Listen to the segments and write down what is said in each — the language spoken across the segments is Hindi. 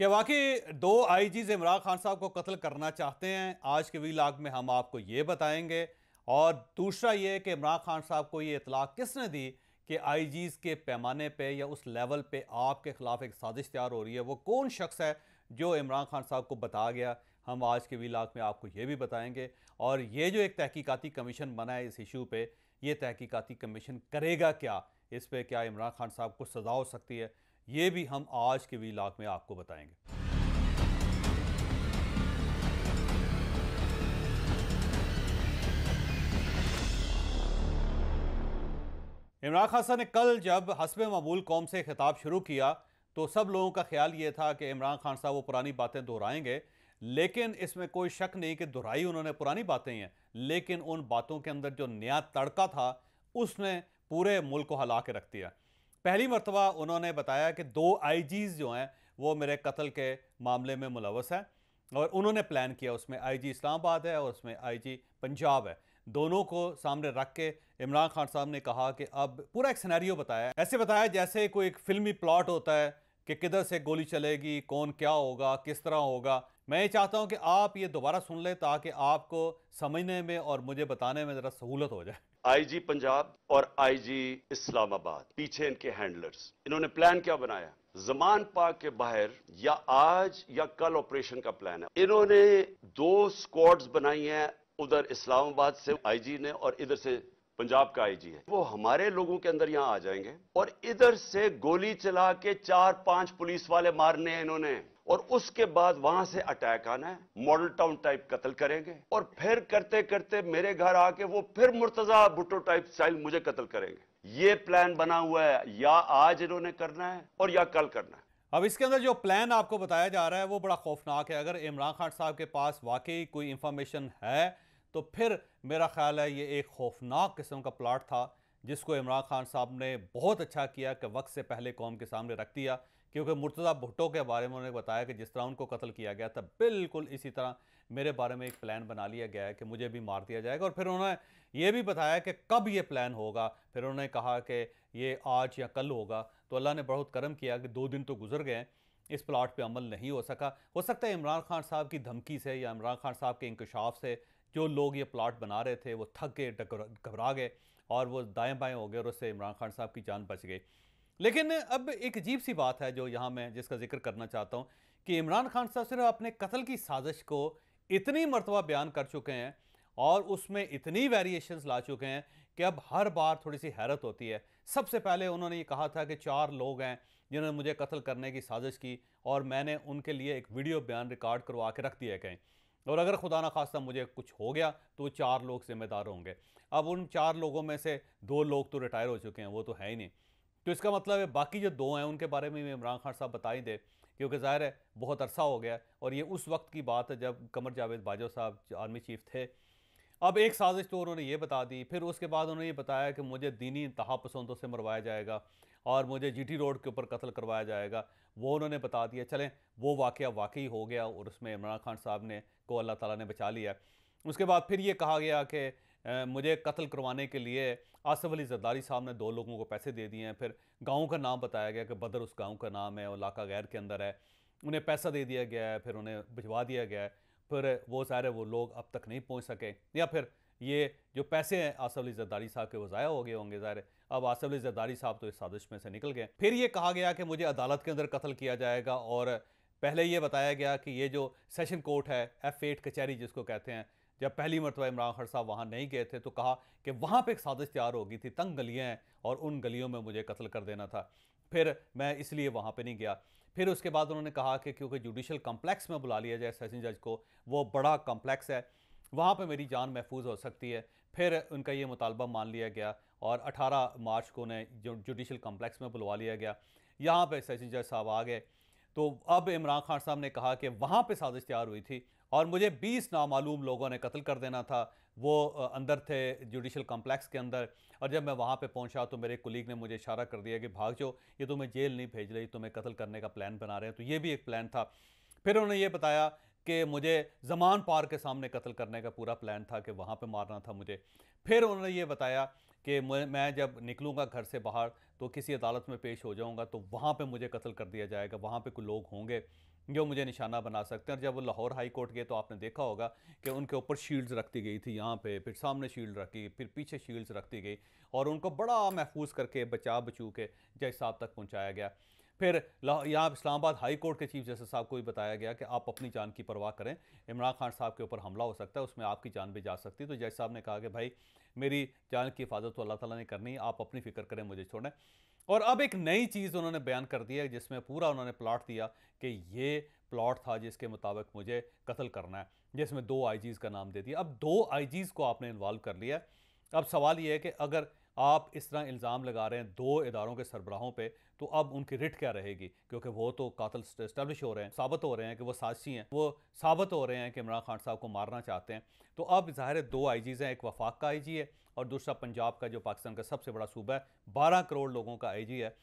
कि वाकई दो जी इमरान खान साहब को कत्ल करना चाहते हैं आज के वी लाग में हम आपको ये बताएंगे और दूसरा ये कि इमरान खान साहब को ये इतला किसने दी कि आईजीज के पैमाने पे या उस लेवल पे आपके ख़िलाफ़ एक साजिश तैयार हो रही है वो कौन शख्स है जो इमरान खान साहब को बताया गया हम आज के वी लाग में आपको ये भी बताएंगे और ये जो एक तहकीकती कमीशन बना है इस इशू पर यह तहकीकती कमीशन करेगा क्या इस पर क्या इमरान खान साहब को सज़ा हो सकती है ये भी हम आज के वी में आपको बताएंगे इमरान खान साहब ने कल जब हसब ममूल कौम से खिताब शुरू किया तो सब लोगों का ख्याल ये था कि इमरान खान साहब वो पुरानी बातें दोहराएंगे लेकिन इसमें कोई शक नहीं कि दोहराई उन्होंने पुरानी बातें हैं लेकिन उन बातों के अंदर जो नया तड़का था उसने पूरे मुल्क को हला के रख दिया पहली मरतबा उन्होंने बताया कि दो आईजीज़ जो हैं वो मेरे कत्ल के मामले में मुलवस हैं और उन्होंने प्लान किया उसमें आईजी इस्लामाबाद है और उसमें आईजी पंजाब है दोनों को सामने रख के इमरान खान साहब ने कहा कि अब पूरा एक सिनेरियो बताया ऐसे बताया जैसे कोई एक फिल्मी प्लॉट होता है कि किधर से गोली चलेगी कौन क्या होगा किस तरह होगा मैं ये चाहता हूँ कि आप ये दोबारा सुन लें ताकि आपको समझने में और मुझे बताने में ज़रा सहूलत हो जाए आईजी पंजाब और आईजी इस्लामाबाद पीछे इनके हैंडलर्स इन्होंने प्लान क्या बनाया जमान पाक के बाहर या आज या कल ऑपरेशन का प्लान है इन्होंने दो स्क्वाड्स बनाई हैं उधर इस्लामाबाद से आईजी ने और इधर से पंजाब का आईजी है वो हमारे लोगों के अंदर यहां आ जाएंगे और इधर से गोली चला के चार पांच पुलिस वाले मारने हैं इन्होंने और उसके बाद वहां से अटैक आना है मॉडल टाउन टाइप कत्ल करेंगे और फिर करते करते मेरे घर आके वो फिर मुर्तजा भुट्टो टाइप स्टाइल मुझे कत्ल करेंगे ये प्लान बना हुआ है या आज इन्होंने करना है और या कल करना है अब इसके अंदर जो प्लान आपको बताया जा रहा है वो बड़ा खौफनाक है अगर इमरान खान साहब के पास वाकई कोई इंफॉर्मेशन है तो फिर मेरा ख्याल है ये एक खौफनाक किस्म का प्लाट था जिसको इमरान खान साहब ने बहुत अच्छा किया कि वक्त से पहले कौम के सामने रख दिया क्योंकि मुर्तज़ा भुट्टो के बारे में उन्होंने बताया कि जिस तरह उनको कत्ल किया गया था बिल्कुल इसी तरह मेरे बारे में एक प्लान बना लिया गया है कि मुझे भी मार दिया जाएगा और फिर उन्होंने ये भी बताया कि कब ये प्लान होगा फिर उन्होंने कहा कि ये आज या कल होगा तो अल्लाह ने बहुत करम किया कि दो दिन तो गुजर गए इस प्लाट पर अमल नहीं हो सका हो सकता है इमरान खान साहब की धमकी से या इमरान खान साहब के इंकशाफ से जो लोग ये प्लाट बना रहे थे वो थक गए घबरा गए और वो दाएँ बाएँ हो गए और उससे इमरान खान साहब की जान बच गई लेकिन अब एक अजीब सी बात है जो यहाँ मैं जिसका जिक्र करना चाहता हूँ कि इमरान खान साहब सिर्फ अपने कत्ल की साजिश को इतनी मरतबा बयान कर चुके हैं और उसमें इतनी वेरिएशंस ला चुके हैं कि अब हर बार थोड़ी सी हैरत होती है सबसे पहले उन्होंने ये कहा था कि चार लोग हैं जिन्होंने मुझे कत्ल करने की साजिश की और मैंने उनके लिए एक वीडियो बयान रिकॉर्ड करवा के रख दिया कहीं और अगर खुदा ना खास्ता मुझे कुछ हो गया तो चार लोग जिम्मेदार होंगे अब उन चार लोगों में से दो लोग तो रिटायर हो चुके हैं वो तो है ही नहीं तो इसका मतलब है बाकी जो दो हैं उनके बारे में इमरान खान साहब बता ही दें क्योंकि ज़ाहिर है बहुत अरसा हो गया और ये उस वक्त की बात है जब कमर जावेद बाजवा साहब आर्मी चीफ थे अब एक साजिश तो उन्होंने ये बता दी फिर उसके बाद उन्होंने ये बताया कि मुझे दीनी इंतहा पसंदों से मरवाया जाएगा और मुझे जीटी रोड के ऊपर कत्ल करवाया जाएगा वो उन्होंने बता दिया चलें वो वाक़ वाकई हो गया और उसमें इमरान खान साहब ने को अल्लाह ताला ने बचा लिया उसके बाद फिर ये कहा गया कि मुझे कत्ल करवाने के लिए आसफ अली जरदारी साहब ने दो लोगों को पैसे दे दिए हैं फिर गाँव का नाम बताया गया कि बदर उस गाँव का नाम है और लाका गैर के अंदर है उन्हें पैसा दे दिया गया है फिर उन्हें भिजवा दिया गया है फिर वो ज़ाहिर वो लोग अब तक नहीं पहुँच सके या फिर ये जो पैसे हैं आसफ अली जरदारी साहब के वो ज़ाया हो गए होंगे ज़ाहिर अब आसफ अली जरदारी साहब तो इस साजिश में से निकल गए फिर ये कहा गया कि मुझे अदालत के अंदर कत्ल किया जाएगा और पहले ये बताया गया कि ये जो सेशन कोर्ट है एफ एट कचहरी जिसको कहते हैं जब पहली मरतबा इमरान खान साहब वहाँ नहीं गए थे तो कहा कि वहाँ पर एक साजिश तैयार हो गई थी तंग गलियाँ हैं और उन गलियों में मुझे कत्ल कर देना था फिर मैं इसलिए वहाँ पर नहीं गया फिर उसके बाद उन्होंने कहा कि क्योंकि जुडिशल कम्प्लेक्स में बुला लिया जाए सेशन जज को वो बड़ा कम्प्लेक्स है वहाँ पर मेरी जान महफूज हो सकती है फिर उनका ये मुतालबा मान लिया गया और 18 मार्च को उन्हें जुडिशल कम्प्लेक्स में बुलवा लिया गया यहाँ पर सेशन जज साहब आ गए तो अब इमरान खान साहब ने कहा कि वहाँ पर साजिश तैयार हुई थी और मुझे 20 नामालूम लोगों ने कत्ल कर देना था वो अंदर थे जुडिशल कॉम्प्लेक्स के अंदर और जब मैं वहाँ पे पहुँचा तो मेरे कुलीग ने मुझे इशारा कर दिया कि भाग जाओ ये तुम्हें जेल नहीं भेज रही तुम्हें कत्ल करने का प्लान बना रहे हैं तो ये भी एक प्लान था फिर उन्होंने ये बताया कि मुझे जमान पार के सामने कत्ल करने का पूरा प्लान था कि वहाँ पर मारना था मुझे फिर उन्होंने ये बताया कि मैं जब निकलूँगा घर से बाहर तो किसी अदालत में पेश हो जाऊँगा तो वहाँ पर मुझे कत्ल कर दिया जाएगा वहाँ पर कुछ लोग होंगे जो मुझे निशाना बना सकते हैं और जब वो लाहौर हाई कोर्ट गए तो आपने देखा होगा कि उनके ऊपर शील्ड्स रख दी गई थी यहाँ पे फिर सामने शील्ड रखी फिर पीछे शील्ड्स रख दी गई और उनको बड़ा महफूज करके बचा बचू के जज साहब तक पहुँचाया गया फिर यहाँ इस्लामाबाद हाई कोर्ट के चीफ जस्टिस साहब को भी बताया गया कि आप अपनी जान की परवाह करें इमरान खान साहब के ऊपर हमला हो सकता है उसमें आपकी जान भी जा सकती है तो जज साहब ने कहा कि भाई मेरी जान की हिफाजत तो अल्लाह ताला ने करनी आप अपनी फ़िक्र करें मुझे छोड़ें और अब एक नई चीज़ उन्होंने बयान कर दी है जिसमें पूरा उन्होंने प्लाट दिया कि ये प्लाट था जिसके मुताबिक मुझे कत्ल करना है जिसमें दो आईजीज़ का नाम दे दिया अब दो आईजीज़ को आपने इन्वॉल्व कर लिया अब सवाल ये है कि अगर आप इस तरह इल्ज़ाम लगा रहे हैं दो इदारों के सरबराहों पर तो अब उनकी रिट क्या रहेगी क्योंकि वो तो कातल स्टैब्लिश हो रहे हैं साबित हो रहे हैं कि वो साजिशी हैं वो साबित हो रहे हैं कि इमरान खान साहब को मारना चाहते हैं तो अब ज़ाहिर दो आई जीज़ हैं एक वफाक का आई जी है और दूसरा पंजाब का जो पाकिस्तान का सबसे बड़ा सूबा है बारह करोड़ लोगों का आई जी है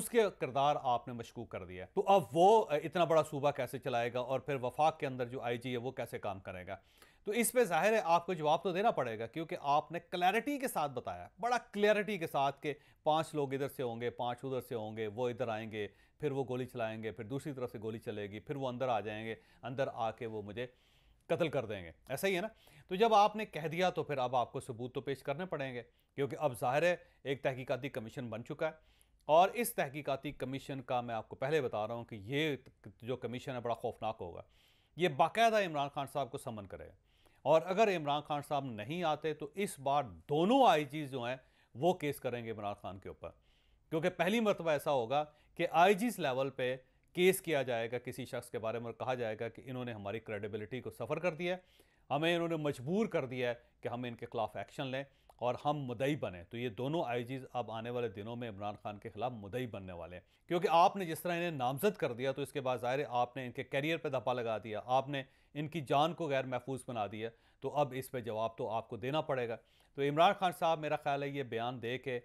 उसके किरदार आपने मशकूक कर दिया तो अब वो इतना बड़ा सूबा कैसे चलाएगा और फिर वफाक के अंदर जो आई जी है वो कैसे काम करेगा तो इस पे जाहिर है आपको जवाब तो देना पड़ेगा क्योंकि आपने क्लैरिटी के साथ बताया बड़ा क्लैरिटी के साथ कि पांच लोग इधर से होंगे पांच उधर से होंगे वो इधर आएंगे फिर वो गोली चलाएंगे फिर दूसरी तरफ से गोली चलेगी फिर वो अंदर आ जाएंगे अंदर आके वो मुझे कत्ल कर देंगे ऐसा ही है ना तो जब आपने कह दिया तो फिर अब आपको सबूत तो पेश करने पड़ेंगे क्योंकि अब जाहिर है एक तहकीकती कमीशन बन चुका है और इस तहकीकती कमीशन का मैं आपको पहले बता रहा हूँ कि ये जो कमीशन है बड़ा खौफनाक होगा ये बाकायदा इमरान खान साहब को समन करेगा और अगर इमरान खान साहब नहीं आते तो इस बार दोनों जी जो हैं वो केस करेंगे इमरान खान के ऊपर क्योंकि पहली मरतबा ऐसा होगा कि आईजीज लेवल पर केस किया जाएगा किसी शख्स के बारे में कहा जाएगा कि इन्होंने हमारी क्रेडिबिलिटी को सफ़र कर दिया है हमें इन्होंने मजबूर कर दिया है कि हम इनके खिलाफ एक्शन लें और हम मुदई बने तो ये दोनों आई अब आने वाले दिनों में इमरान खान के खिलाफ मुदई बनने वाले हैं क्योंकि आपने जिस तरह इन्हें नामजद कर दिया तो इसके बाद ज़ाहिर आपने इनके कैरियर पर धपा लगा दिया आपने इनकी जान को गैर महफूज बना दिया तो अब इस पर जवाब तो आपको देना पड़ेगा तो इमरान खान साहब मेरा ख्याल है ये बयान दे के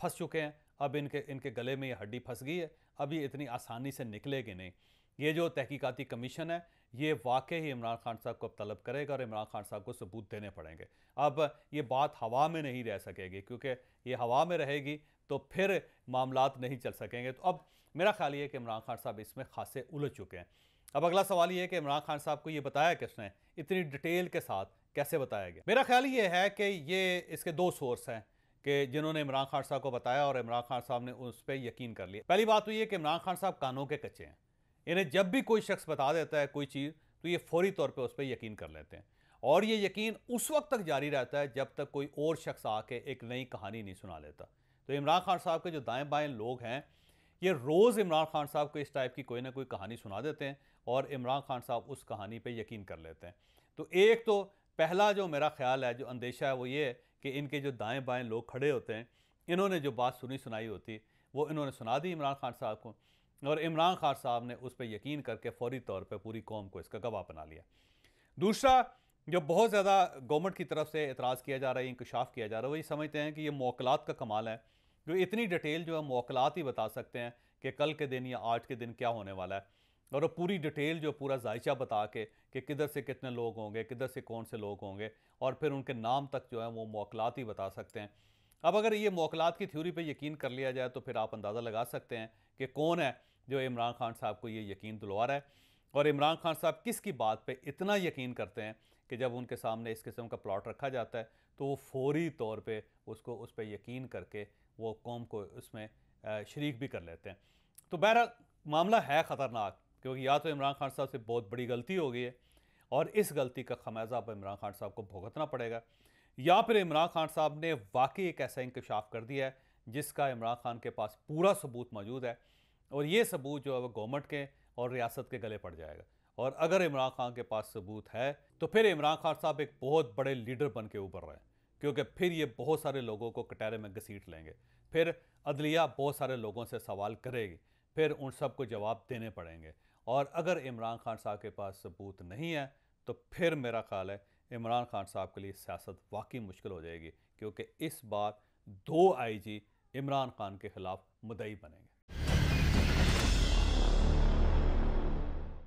फंस चुके हैं अब इनके इनके गले में ये हड्डी फंस गई है अब ये इतनी आसानी से निकलेगी नहीं ये जो तहकीकती कमीशन है ये वाकई ही इमरान खान साहब को अब तलब करेगा और इमरान खान साहब को सबूत देने पड़ेंगे अब ये बात हवा में नहीं रह सकेगी क्योंकि ये हवा में रहेगी तो फिर मामला नहीं चल सकेंगे तो अब मेरा ख्याल ये कि इमरान खान साहब इसमें खासे उलझ चुके हैं अब अगला सवाल ये है कि इमरान खान साहब को ये बताया किसने इतनी डिटेल के साथ कैसे बताया गया मेरा ख्याल ये है कि ये इसके दो सोर्स हैं कि जिन्होंने इमरान खान साहब को बताया और इमरान खान साहब ने उस पर यकीन कर लिया पहली बात तो ये कि इमरान खान साहब कानों के कच्चे हैं इन्हें जब भी कोई शख्स बता देता है कोई चीज़ तो ये फौरी तौर पे उस पर यकीन कर लेते हैं और ये यकीन उस वक्त तक जारी रहता है जब तक कोई और शख्स आके एक नई कहानी नहीं सुना लेता तो इमरान खान साहब के जो दाएँ बाएँ लोग हैं ये रोज़ इमरान खान साहब को इस टाइप की कोई ना कोई कहानी सुना देते हैं और इमरान खान साहब उस कहानी पर यकीन कर लेते हैं तो एक तो पहला जो मेरा ख्याल है जो अंदेशा है वो ये कि इनके जो दाएँ बाएँ लोग खड़े होते हैं इन्होंने जो बात सुनी सुनाई होती वो इन्होंने सुना दी इमरान खान साहब को और इमरान खान साहब ने उस पर यकीन करके फौरी तौर पर पूरी कौम को इसका गवाह बना लिया दूसरा जो बहुत ज़्यादा गवर्नमेंट की तरफ से एतराज़ किया जा रहा है इंकशाफ किया जा रहा है वो ये समझते हैं कि ये मौकलात का कमाल है जो इतनी डिटेल जो है मौकलात ही बता सकते हैं कि कल के दिन या आज के दिन क्या होने वाला है और वो पूरी डिटेल जो पूरा जायचा बता के कि किधर से कितने लोग होंगे किधर से कौन से लोग होंगे और फिर उनके नाम तक जो है वो मौकलात ही बता सकते हैं अब अगर ये मौकलात की थ्योरी पे यकीन कर लिया जाए तो फिर आप अंदाज़ा लगा सकते हैं कि कौन है जो इमरान खान साहब को ये यकीन दिलवा रहा है और इमरान खान साहब किसकी बात पे इतना यकीन करते हैं कि जब उनके सामने इस किस्म का प्लॉट रखा जाता है तो वो फौरी तौर पे उसको उस पर यकीन करके वो कौम को उसमें शरीक भी कर लेते हैं तो बहर मामला है ख़तरनाक क्योंकि या तो इमरान खान साहब से बहुत बड़ी गलती हो गई है और इस गलती का खमेज़ा अब इमरान खान साहब को भुगतना पड़ेगा या फिर इमरान खान साहब ने वाकई एक ऐसा इंकशाफ कर दिया है जिसका इमरान खान के पास पूरा सबूत मौजूद है और ये सबूत जो है वह गवर्नमेंट के और रियासत के गले पड़ जाएगा और अगर इमरान खान के पास सबूत है तो फिर इमरान खान साहब एक बहुत बड़े लीडर बन के उभर रहे हैं क्योंकि फिर ये बहुत सारे लोगों को कटहरे में घसीट लेंगे फिर अदलिया बहुत सारे लोगों से सवाल करेगी फिर उन सबको जवाब देने पड़ेंगे और अगर इमरान खान साहब के पास सबूत नहीं है तो फिर मेरा ख्याल है इमरान खान साहब के लिए सियासत वाकई मुश्किल हो जाएगी क्योंकि इस बार दो आईजी इमरान खान के खिलाफ मुदई बनेंगे